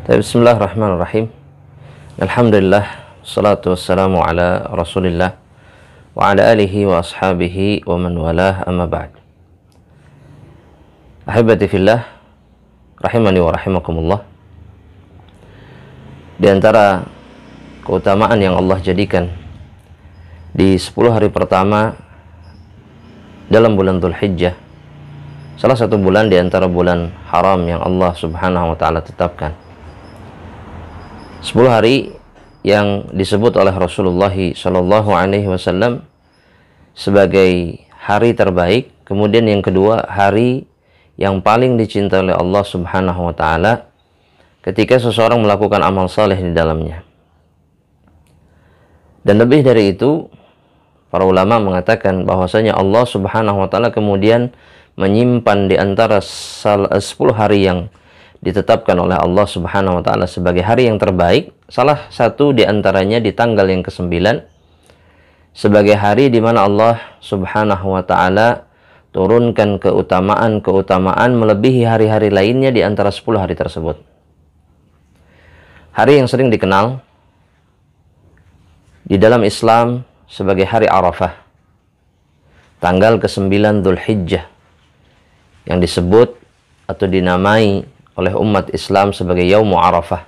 Bismillahirrahmanirrahim. Alhamdulillah, salatu wassalamu ala rasulillah wa ala alihi wa ashabihi wa man walah amma ba'd. Ahibati fillah, rahimani wa rahimakumullah. Di antara keutamaan yang Allah jadikan di 10 hari pertama dalam bulan Dhul Hijjah salah satu bulan di antara bulan haram yang Allah subhanahu wa ta'ala tetapkan 10 hari yang disebut oleh Rasulullah Shallallahu Alaihi Wasallam sebagai hari terbaik. Kemudian yang kedua hari yang paling dicintai oleh Allah Subhanahu Wa Taala ketika seseorang melakukan amal saleh di dalamnya. Dan lebih dari itu, para ulama mengatakan bahwasanya Allah Subhanahu Wa Taala kemudian menyimpan di antara 10 eh, hari yang ditetapkan oleh Allah Subhanahu wa taala sebagai hari yang terbaik, salah satu di antaranya di tanggal yang ke-9 sebagai hari di mana Allah Subhanahu wa taala turunkan keutamaan-keutamaan melebihi hari-hari lainnya di antara 10 hari tersebut. Hari yang sering dikenal di dalam Islam sebagai hari Arafah. Tanggal ke-9 Dzulhijjah yang disebut atau dinamai oleh umat Islam sebagai Yaumu Arafah.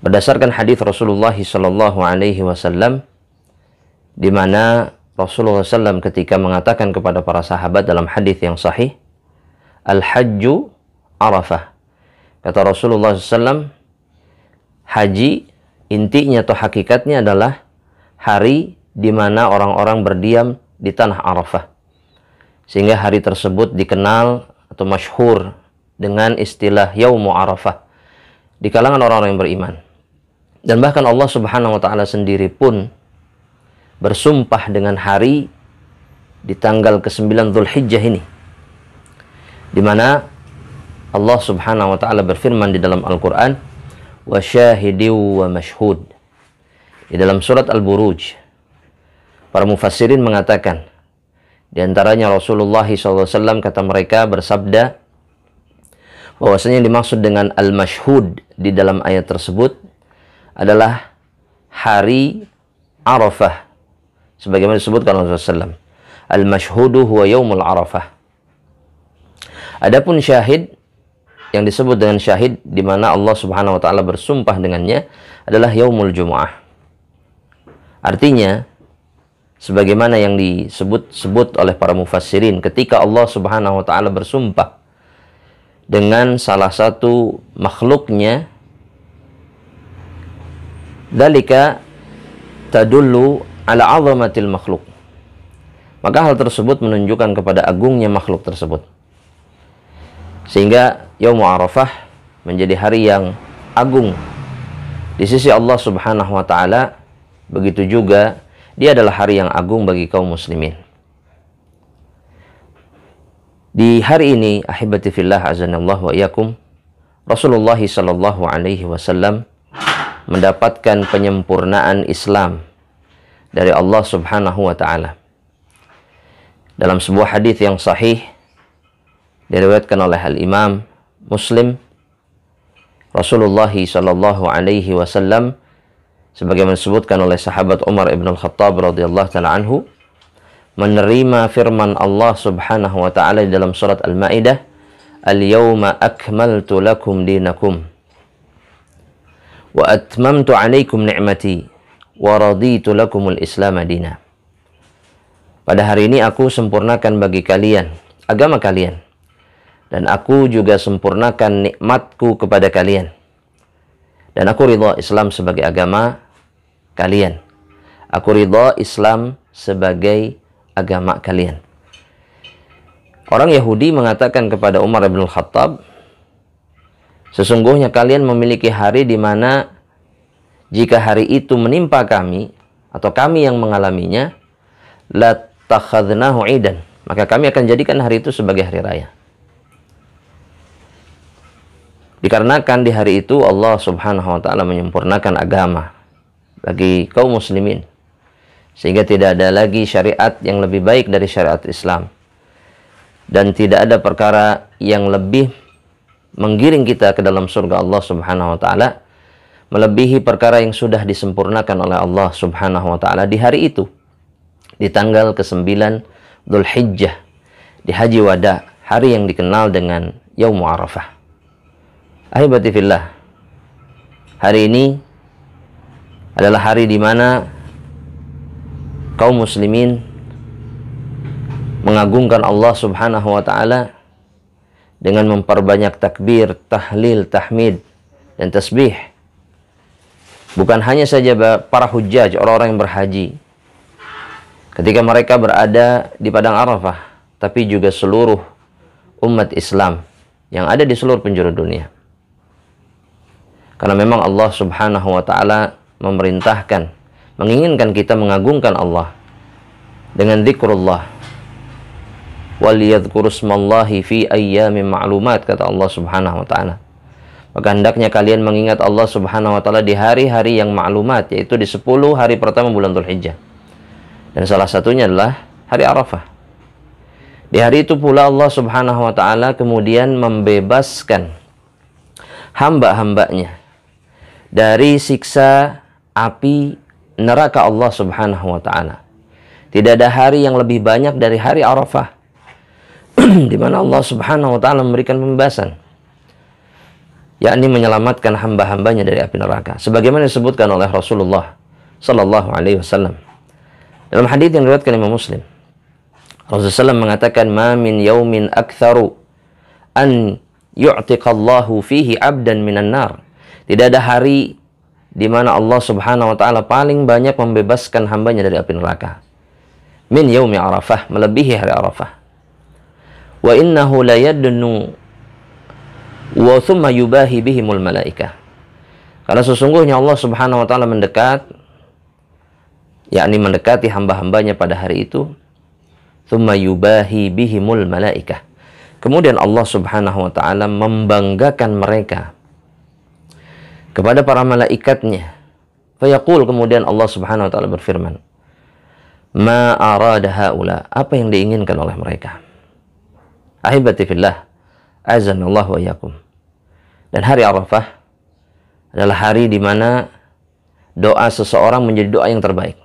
Berdasarkan hadis Rasulullah Shallallahu Alaihi Wasallam, di mana Rasulullah SAW ketika mengatakan kepada para sahabat dalam hadis yang sahih, Al-Hajju Arafah. Kata Rasulullah SAW, haji intinya atau hakikatnya adalah hari di mana orang-orang berdiam di tanah Arafah. Sehingga hari tersebut dikenal atau masyhur dengan istilah yaumu arafah di kalangan orang-orang yang beriman. Dan bahkan Allah Subhanahu wa taala sendiri pun bersumpah dengan hari di tanggal ke-9 Zulhijjah ini. Di mana Allah Subhanahu wa taala berfirman di dalam Al-Qur'an wa syahidiw wa mashhud. Di dalam surat Al-Buruj para mufassirin mengatakan di antaranya Rasulullah SAW kata mereka bersabda bahwasanya dimaksud dengan al-mashhud di dalam ayat tersebut adalah hari Arafah sebagaimana disebutkan Rasulullah SAW al-mashhudu huwa yaumul Arafah adapun syahid yang disebut dengan syahid di mana Allah Subhanahu wa taala bersumpah dengannya adalah yaumul Jumu'ah artinya sebagaimana yang disebut-sebut oleh para mufassirin ketika Allah Subhanahu wa taala bersumpah dengan salah satu makhluknya dalika tadullu ala azamatil makhluk maka hal tersebut menunjukkan kepada agungnya makhluk tersebut sehingga yaumu arafah menjadi hari yang agung di sisi Allah Subhanahu wa taala begitu juga dia adalah hari yang agung bagi kaum muslimin di hari ini, ahibati fillah azanallahu wa iyakum, Rasulullah sallallahu alaihi wasallam mendapatkan penyempurnaan Islam dari Allah Subhanahu wa taala. Dalam sebuah hadis yang sahih diriwayatkan oleh Al-Imam Muslim Rasulullah sallallahu alaihi wasallam sebagaimana disebutkan oleh sahabat Umar ibn al-Khattab radhiyallahu taala anhu menerima firman Allah Subhanahu wa taala dalam surat Al-Maidah, al yawma akmaltu lakum dinakum wa atmamtu 'alaikum ni'mati wa raditu lakumul Islam madina." Pada hari ini aku sempurnakan bagi kalian agama kalian dan aku juga sempurnakan nikmatku kepada kalian. Dan aku ridha Islam sebagai agama kalian. Aku ridha Islam sebagai agama kalian. Orang Yahudi mengatakan kepada Umar bin Khattab, sesungguhnya kalian memiliki hari di mana jika hari itu menimpa kami atau kami yang mengalaminya, la takhadnahu idan. Maka kami akan jadikan hari itu sebagai hari raya. Dikarenakan di hari itu Allah Subhanahu wa taala menyempurnakan agama bagi kaum muslimin sehingga tidak ada lagi syariat yang lebih baik dari syariat Islam dan tidak ada perkara yang lebih menggiring kita ke dalam surga Allah Subhanahu wa taala melebihi perkara yang sudah disempurnakan oleh Allah Subhanahu wa taala di hari itu di tanggal ke-9 Dzulhijjah di Haji Wada hari yang dikenal dengan Yaum Arafah Ahibati fillah hari ini adalah hari di mana kaum muslimin mengagungkan Allah Subhanahu wa taala dengan memperbanyak takbir, tahlil, tahmid dan tasbih. Bukan hanya saja para hujjaj, orang-orang yang berhaji ketika mereka berada di padang Arafah, tapi juga seluruh umat Islam yang ada di seluruh penjuru dunia. Karena memang Allah Subhanahu wa taala memerintahkan menginginkan kita mengagungkan Allah dengan zikrullah waliyadhkurusmallahi fi ayyamin ma'lumat kata Allah subhanahu wa ta'ala maka hendaknya kalian mengingat Allah subhanahu wa ta'ala di hari-hari yang maklumat yaitu di 10 hari pertama bulan Dhul Hijjah dan salah satunya adalah hari Arafah di hari itu pula Allah subhanahu wa ta'ala kemudian membebaskan hamba-hambanya dari siksa api neraka Allah Subhanahu wa taala. Tidak ada hari yang lebih banyak dari hari Arafah di mana Allah Subhanahu wa taala memberikan pembahasan yakni menyelamatkan hamba-hambanya dari api neraka sebagaimana disebutkan oleh Rasulullah sallallahu alaihi wasallam dalam hadis yang diriwayatkan Imam Muslim Rasulullah SAW mengatakan ma min yaumin aktsaru an yu'tiqallahu fihi abdan minan nar tidak ada hari di mana Allah Subhanahu wa taala paling banyak membebaskan hambanya dari api neraka. Min yaumi Arafah, melebihi hari Arafah. Wa innahu la yadnu wa thumma yubahi bihimul malaika. Karena sesungguhnya Allah Subhanahu wa taala mendekat yakni mendekati hamba-hambanya pada hari itu thumma yubahi bihimul malaika. Kemudian Allah Subhanahu wa taala membanggakan mereka kepada para malaikatnya. Fayaqul kemudian Allah Subhanahu wa taala berfirman, "Ma arada haula?" Apa yang diinginkan oleh mereka? Ahibati fillah, azan wa yakum. Dan hari Arafah adalah hari di mana doa seseorang menjadi doa yang terbaik.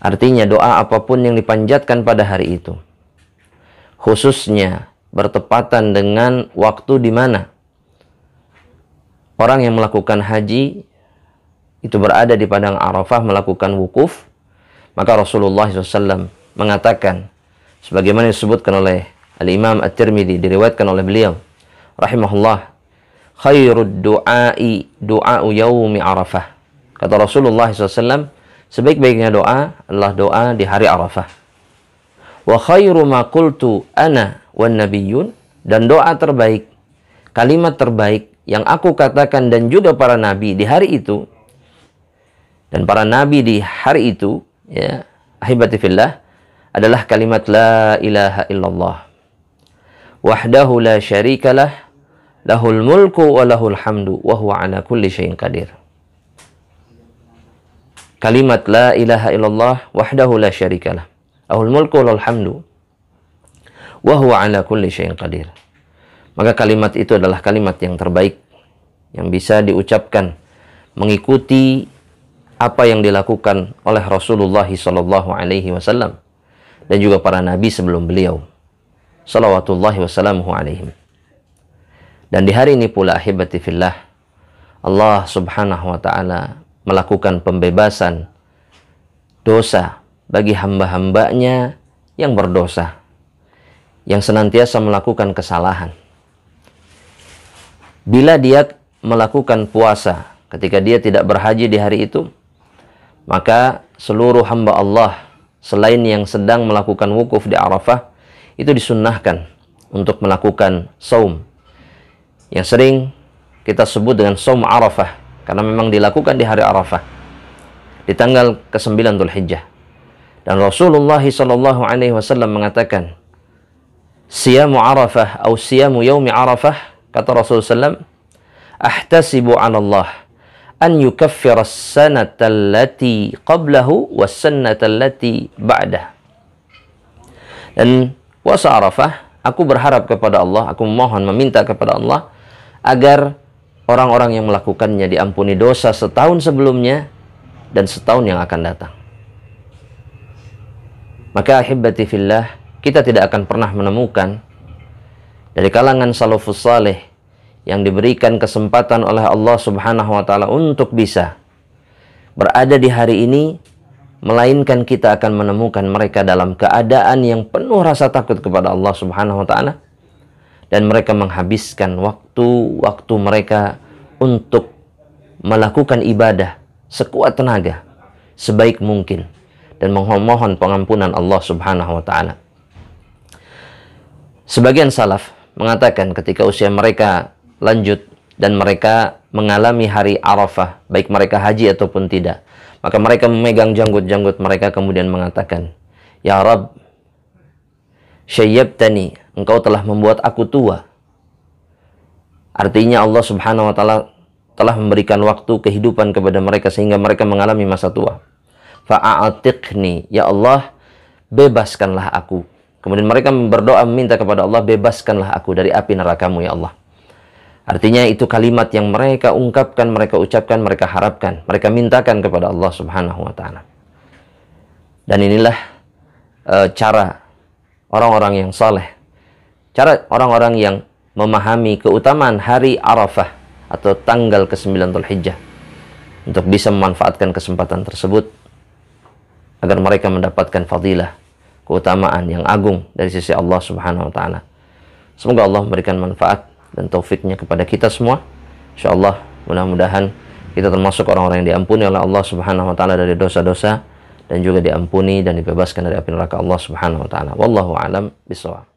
Artinya doa apapun yang dipanjatkan pada hari itu. Khususnya bertepatan dengan waktu di mana orang yang melakukan haji itu berada di padang Arafah melakukan wukuf, maka Rasulullah SAW mengatakan, sebagaimana disebutkan oleh Al-Imam At-Tirmidhi, diriwayatkan oleh beliau, rahimahullah, khairud du'ai du'a'u yaumi Arafah. Kata Rasulullah SAW, sebaik-baiknya doa adalah doa di hari Arafah. Wa khairu ma qultu ana wan nabiyyun dan doa terbaik, kalimat terbaik yang aku katakan dan juga para nabi di hari itu dan para nabi di hari itu ya ahibati fillah adalah kalimat la ilaha illallah wahdahu la syarikalah lahul mulku wa lahul hamdu wa huwa ala kulli syai'in qadir kalimat la ilaha illallah wahdahu la syarikalah lahul mulku wa lahul hamdu wa huwa ala kulli syai'in qadir maka kalimat itu adalah kalimat yang terbaik yang bisa diucapkan mengikuti apa yang dilakukan oleh Rasulullah Shallallahu Alaihi Wasallam dan juga para nabi sebelum beliau. Salawatullahi wassalamuhu alaihim. Dan di hari ini pula ahibati fillah, Allah subhanahu wa ta'ala melakukan pembebasan dosa bagi hamba-hambanya yang berdosa, yang senantiasa melakukan kesalahan. Bila dia melakukan puasa ketika dia tidak berhaji di hari itu, maka seluruh hamba Allah selain yang sedang melakukan wukuf di Arafah itu disunnahkan untuk melakukan saum yang sering kita sebut dengan saum Arafah karena memang dilakukan di hari Arafah di tanggal ke-9 Dzulhijjah. Dan Rasulullah sallallahu alaihi wasallam mengatakan, "Siyamu Arafah atau siyamu yaumi Arafah Kata Rasulullah SAW, Ahtasibu Allah, an as sanata allati qablahu was sanata allati ba'dah. Dan puasa Arafah, aku berharap kepada Allah, aku memohon meminta kepada Allah agar orang-orang yang melakukannya diampuni dosa setahun sebelumnya dan setahun yang akan datang. Maka ahibbati fillah, kita tidak akan pernah menemukan dari kalangan salafus saleh yang diberikan kesempatan oleh Allah Subhanahu wa taala untuk bisa berada di hari ini melainkan kita akan menemukan mereka dalam keadaan yang penuh rasa takut kepada Allah Subhanahu wa taala dan mereka menghabiskan waktu-waktu mereka untuk melakukan ibadah sekuat tenaga sebaik mungkin dan memohon pengampunan Allah Subhanahu wa taala. Sebagian salaf mengatakan ketika usia mereka lanjut dan mereka mengalami hari Arafah, baik mereka haji ataupun tidak. Maka mereka memegang janggut-janggut mereka kemudian mengatakan, Ya Rab, syayyabtani, engkau telah membuat aku tua. Artinya Allah subhanahu wa ta'ala telah memberikan waktu kehidupan kepada mereka sehingga mereka mengalami masa tua. Fa'a'atiqni, Ya Allah, bebaskanlah aku Kemudian mereka berdoa minta kepada Allah, bebaskanlah aku dari api nerakamu ya Allah. Artinya itu kalimat yang mereka ungkapkan, mereka ucapkan, mereka harapkan, mereka mintakan kepada Allah Subhanahu wa taala. Dan inilah e, cara orang-orang yang saleh. Cara orang-orang yang memahami keutamaan hari Arafah atau tanggal ke-9 Dzulhijjah untuk bisa memanfaatkan kesempatan tersebut agar mereka mendapatkan fadilah keutamaan yang agung dari sisi Allah Subhanahu wa taala. Semoga Allah memberikan manfaat dan taufiknya kepada kita semua. Insyaallah mudah-mudahan kita termasuk orang-orang yang diampuni oleh Allah Subhanahu wa taala dari dosa-dosa dan juga diampuni dan dibebaskan dari api neraka Allah Subhanahu wa taala. Wallahu alam bisawab.